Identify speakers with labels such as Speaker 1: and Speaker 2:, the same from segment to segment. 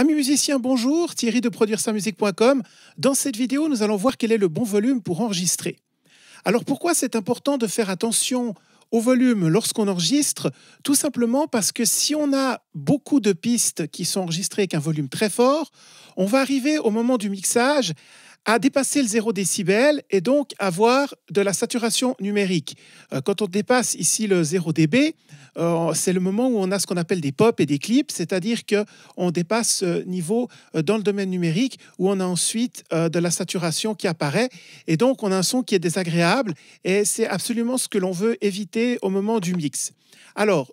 Speaker 1: Amis musiciens, bonjour, Thierry de produire-sa-musique.com. Dans cette vidéo, nous allons voir quel est le bon volume pour enregistrer. Alors pourquoi c'est important de faire attention au volume lorsqu'on enregistre Tout simplement parce que si on a beaucoup de pistes qui sont enregistrées avec un volume très fort, on va arriver au moment du mixage à dépasser le 0 décibel et donc avoir de la saturation numérique. Euh, quand on dépasse ici le 0 dB, euh, c'est le moment où on a ce qu'on appelle des pops et des clips, c'est-à-dire que on dépasse ce niveau euh, dans le domaine numérique où on a ensuite de la saturation qui apparaît et donc on a un son qui est désagréable et c'est absolument ce que l'on veut éviter au moment du mix. Alors,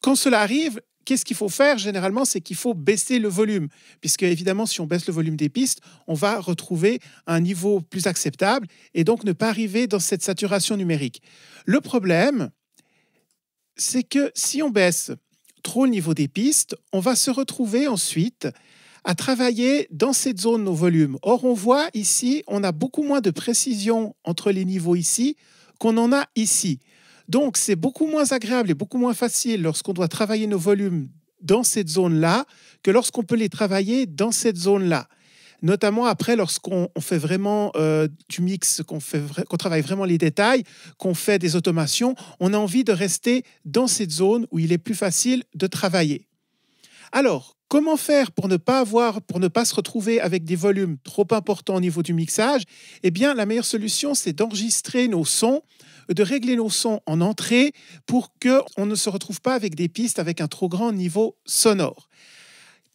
Speaker 1: quand cela arrive, qu'est-ce qu'il faut faire généralement C'est qu'il faut baisser le volume, puisque évidemment, si on baisse le volume des pistes, on va retrouver un niveau plus acceptable et donc ne pas arriver dans cette saturation numérique. Le problème, c'est que si on baisse trop le niveau des pistes, on va se retrouver ensuite à travailler dans cette zone au volume. Or, on voit ici, on a beaucoup moins de précision entre les niveaux ici qu'on en a ici. Donc, c'est beaucoup moins agréable et beaucoup moins facile lorsqu'on doit travailler nos volumes dans cette zone-là que lorsqu'on peut les travailler dans cette zone-là. Notamment après, lorsqu'on fait vraiment euh, du mix, qu'on travaille vraiment les détails, qu'on fait des automations, on a envie de rester dans cette zone où il est plus facile de travailler. Alors, Comment faire pour ne pas avoir, pour ne pas se retrouver avec des volumes trop importants au niveau du mixage Eh bien, la meilleure solution, c'est d'enregistrer nos sons, de régler nos sons en entrée pour que on ne se retrouve pas avec des pistes avec un trop grand niveau sonore.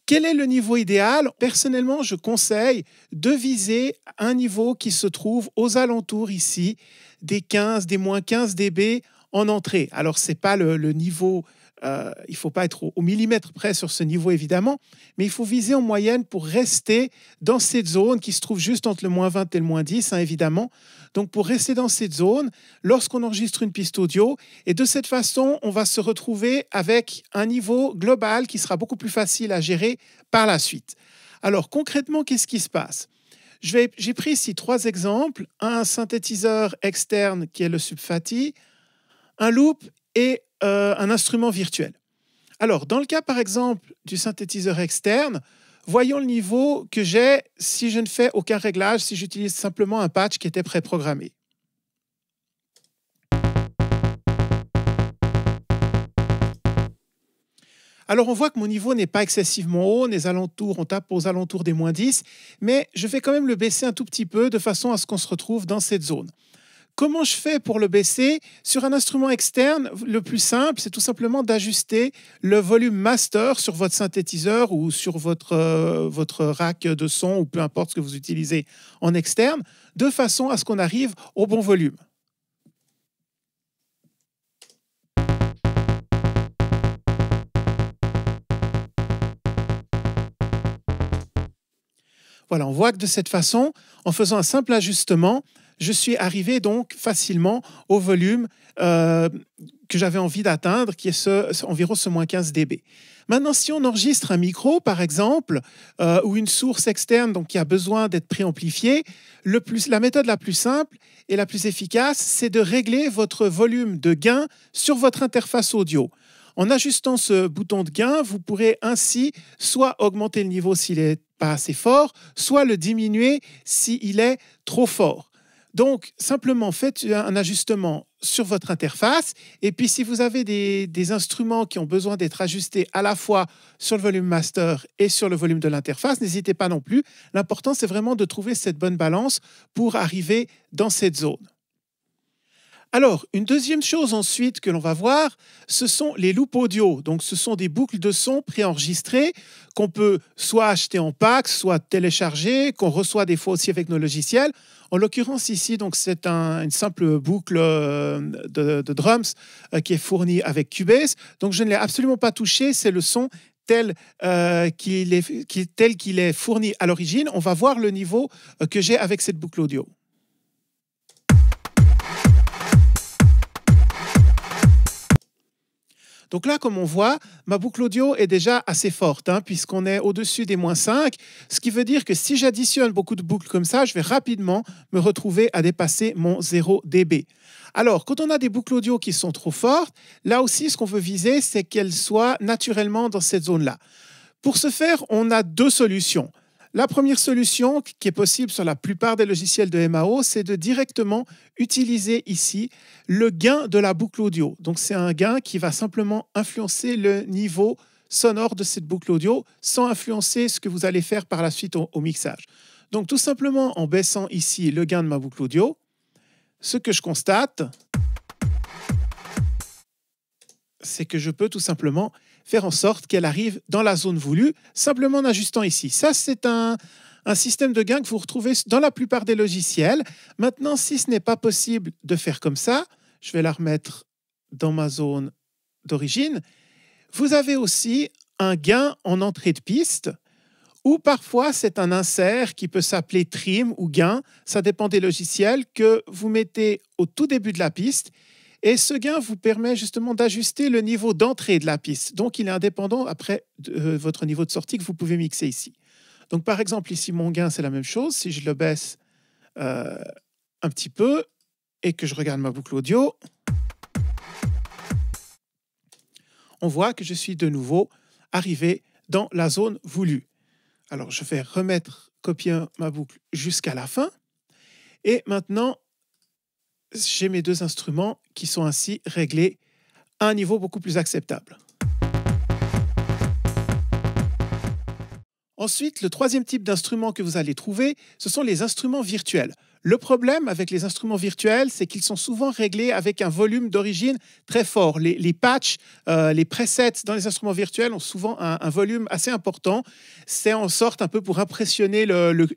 Speaker 1: Quel est le niveau idéal Personnellement, je conseille de viser un niveau qui se trouve aux alentours ici des 15, des moins 15 dB en entrée. Alors, ce n'est pas le, niveau euh, il ne faut pas être au, millimètre près sur ce niveau, évidemment, mais il faut viser en moyenne pour rester dans cette zone qui se trouve juste entre le moins 20 et le moins 10, hein, évidemment. Donc, pour rester dans cette zone, lorsqu'on enregistre une piste audio, et de cette façon, on va se retrouver avec un niveau global qui sera beaucoup plus facile à gérer par la suite. Alors, concrètement, qu'est-ce qui se passe j'ai pris ici trois exemples un synthétiseur externe qui est le subfati, un loop et euh, un instrument virtuel. Alors, dans le cas par exemple du synthétiseur externe, voyons le niveau que j'ai si je ne fais aucun réglage, si j'utilise simplement un patch qui était préprogrammé. Alors on voit que mon niveau n'est pas excessivement haut, les alentours, on tape aux alentours des moins 10, mais je vais quand même le baisser un tout petit peu de façon à ce qu'on se retrouve dans cette zone. Comment je fais pour le baisser Sur un instrument externe, le plus simple, c'est tout simplement d'ajuster le volume master sur votre synthétiseur ou sur votre, euh, votre rack de son ou peu importe ce que vous utilisez en externe, de façon à ce qu'on arrive au bon volume. Voilà, on voit que de cette façon, en faisant un simple ajustement, je suis arrivé donc facilement au volume euh, que j'avais envie d'atteindre, qui est environ ce moins 15 dB. Maintenant, si on enregistre un micro, par exemple, euh, ou une source externe donc, qui a besoin d'être préamplifiée, le la méthode la plus simple et la plus efficace, c'est de régler votre volume de gain sur votre interface audio. En ajustant ce bouton de gain, vous pourrez ainsi soit augmenter le niveau s'il n'est pas assez fort, soit le diminuer s'il est trop fort. Donc, simplement faites un ajustement sur votre interface. Et puis, si vous avez des, instruments qui ont besoin d'être ajustés à la fois sur le volume master et sur le volume de l'interface, n'hésitez pas non plus. L'important, c'est vraiment de trouver cette bonne balance pour arriver dans cette zone. Alors, une deuxième chose ensuite que l'on va voir, ce sont les loupes audio. Donc, ce sont des boucles de son préenregistrées qu'on peut soit acheter en pack, soit télécharger, qu'on reçoit des fois aussi avec nos logiciels. En l'occurrence ici, donc c'est une simple boucle euh, de, drums euh, qui est fournie avec Cubase. Donc, je ne l'ai absolument pas touché. C'est le son tel euh, qu'il est, fourni à l'origine. On va voir le niveau que j'ai avec cette boucle audio. Donc là, comme on voit, ma boucle audio est déjà assez forte, hein, puisqu'on est au-dessus des moins 5, ce qui veut dire que si j'additionne beaucoup de boucles comme ça, je vais rapidement me retrouver à dépasser mon 0 dB. Alors, quand on a des boucles audio qui sont trop fortes, là aussi, ce qu'on veut viser, c'est qu'elles soient naturellement dans cette zone-là. Pour ce faire, on a deux solutions. La première solution qui est possible sur la plupart des logiciels de MAO, c'est de directement utiliser ici le gain de la boucle audio. Donc c'est un gain qui va simplement influencer le niveau sonore de cette boucle audio sans influencer ce que vous allez faire par la suite au, mixage. Donc tout simplement en baissant ici le gain de ma boucle audio, ce que je constate, c'est que je peux tout simplement faire en sorte qu'elle arrive dans la zone voulue, simplement en ajustant ici. Ça, c'est un, un système de gain que vous retrouvez dans la plupart des logiciels. Maintenant, si ce n'est pas possible de faire comme ça, je vais la remettre dans ma zone d'origine. Vous avez aussi un gain en entrée de piste ou parfois c'est un insert qui peut s'appeler trim ou gain, ça dépend des logiciels, que vous mettez au tout début de la piste et ce gain vous permet justement d'ajuster le niveau d'entrée de la piste. Donc, il est indépendant après euh, votre niveau de sortie que vous pouvez mixer ici. Donc, par exemple, ici, mon gain, c'est la même chose. Si je le baisse euh, un petit peu et que je regarde ma boucle audio, on voit que je suis de nouveau arrivé dans la zone voulue. Alors, je vais remettre, copier ma boucle jusqu'à la fin. Et maintenant, j'ai mes deux instruments qui sont ainsi réglés à un niveau beaucoup plus acceptable. Ensuite, le troisième type d'instrument que vous allez trouver, ce sont les instruments virtuels. Le problème avec les instruments virtuels, c'est qu'ils sont souvent réglés avec un volume d'origine très fort. Les, les patchs, euh, les presets dans les instruments virtuels ont souvent un, volume assez important. C'est en sorte un peu pour impressionner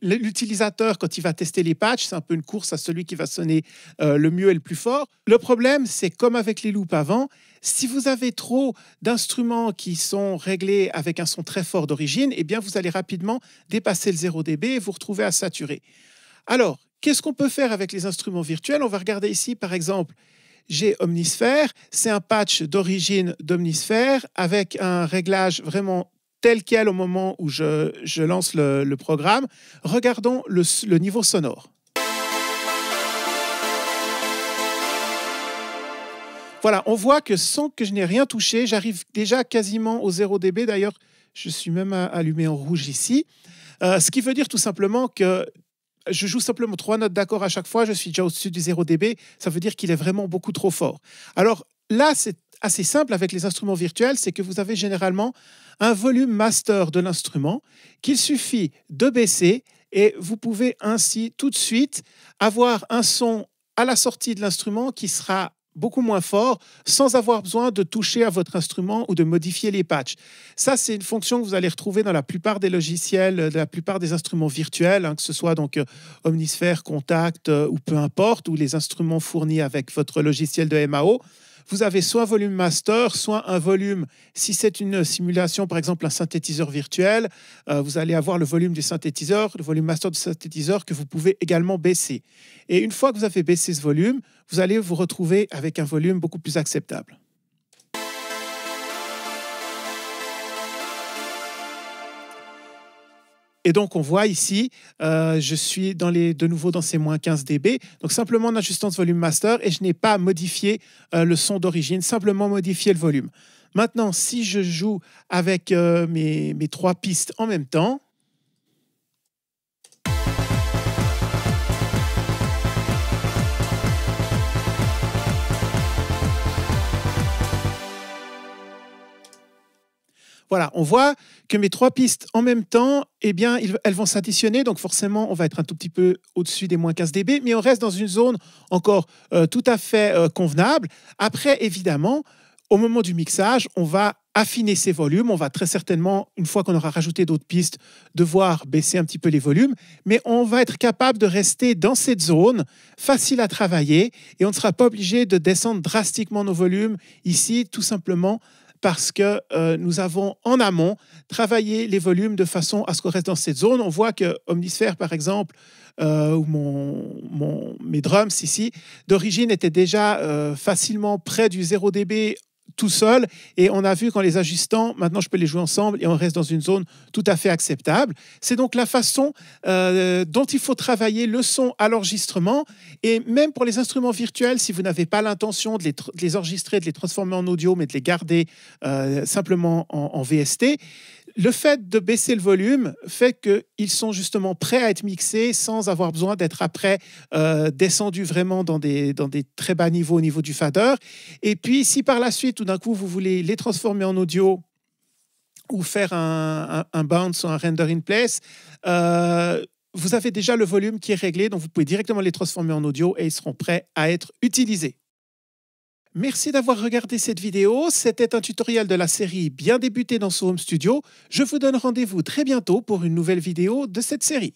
Speaker 1: l'utilisateur quand il va tester les patchs. C'est un peu une course à celui qui va sonner euh, le mieux et le plus fort. Le problème, c'est comme avec les loops avant, si vous avez trop d'instruments qui sont réglés avec un son très fort d'origine, eh bien vous allez rapidement dépasser le 0 dB et vous retrouver à saturer. Alors, Qu'est-ce qu'on peut faire avec les instruments virtuels On va regarder ici, par exemple, j'ai Omnisphere. C'est un patch d'origine d'Omnisphere avec un réglage vraiment tel quel au moment où je, lance le, programme. Regardons le, niveau sonore. Voilà, on voit que sans que je n'ai rien touché, j'arrive déjà quasiment au 0 dB. D'ailleurs, je suis même allumé en rouge ici. Euh, ce qui veut dire tout simplement que je joue simplement trois notes d'accord à chaque fois, je suis déjà au-dessus du 0 dB, ça veut dire qu'il est vraiment beaucoup trop fort. Alors là, c'est assez simple avec les instruments virtuels, c'est que vous avez généralement un volume master de l'instrument qu'il suffit de baisser et vous pouvez ainsi tout de suite avoir un son à la sortie de l'instrument qui sera beaucoup moins fort sans avoir besoin de toucher à votre instrument ou de modifier les patchs. Ça, c'est une fonction que vous allez retrouver dans la plupart des logiciels, euh, de la plupart des instruments virtuels, hein, que ce soit donc euh, Omnisphere, Contact euh, ou peu importe, ou les instruments fournis avec votre logiciel de MAO vous avez soit un volume master, soit un volume, si c'est une simulation, par exemple un synthétiseur virtuel, euh, vous allez avoir le volume du synthétiseur, le volume master du synthétiseur que vous pouvez également baisser. Et une fois que vous avez baissé ce volume, vous allez vous retrouver avec un volume beaucoup plus acceptable. Et donc, on voit ici, euh, je suis de nouveau dans ces moins 15 dB. Donc, simplement en ajustant ce volume master et je n'ai pas modifié euh, le son d'origine, simplement modifié le volume. Maintenant, si je joue avec euh, mes trois pistes en même temps, Voilà, on voit que mes trois pistes en même temps, eh bien, elles vont s'additionner. Donc forcément, on va être un tout petit peu au-dessus des moins 15 dB, mais on reste dans une zone encore euh, tout à fait euh, convenable. Après, évidemment, au moment du mixage, on va affiner ces volumes. On va très certainement, une fois qu'on aura rajouté d'autres pistes, devoir baisser un petit peu les volumes. Mais on va être capable de rester dans cette zone facile à travailler et on ne sera pas obligé de descendre drastiquement nos volumes ici, tout simplement parce que euh, nous avons en amont travaillé les volumes de façon à ce qu'on reste dans cette zone. On voit que Omnisphere, par exemple, euh, ou mes drums ici, d'origine étaient déjà euh, facilement près du 0 dB tout seul. Et on a vu quand les ajustant, maintenant je peux les jouer ensemble et on reste dans une zone tout à fait acceptable. C'est donc la façon euh, dont il faut travailler le son à l'enregistrement. Et même pour les instruments virtuels, si vous n'avez pas l'intention de, les enregistrer, de les transformer en audio, mais de les garder euh, simplement en, en VST, le fait de baisser le volume fait qu'ils sont justement prêts à être mixés sans avoir besoin d'être après euh, descendus vraiment dans des, très bas niveaux au niveau du fader. Et puis, si par la suite, tout d'un coup, vous voulez les transformer en audio ou faire un, un, un bounce ou un render in place, euh, vous avez déjà le volume qui est réglé, donc vous pouvez directement les transformer en audio et ils seront prêts à être utilisés. Merci d'avoir regardé cette vidéo. C'était un tutoriel de la série Bien débuter dans son Home Studio. Je vous donne rendez-vous très bientôt pour une nouvelle vidéo de cette série.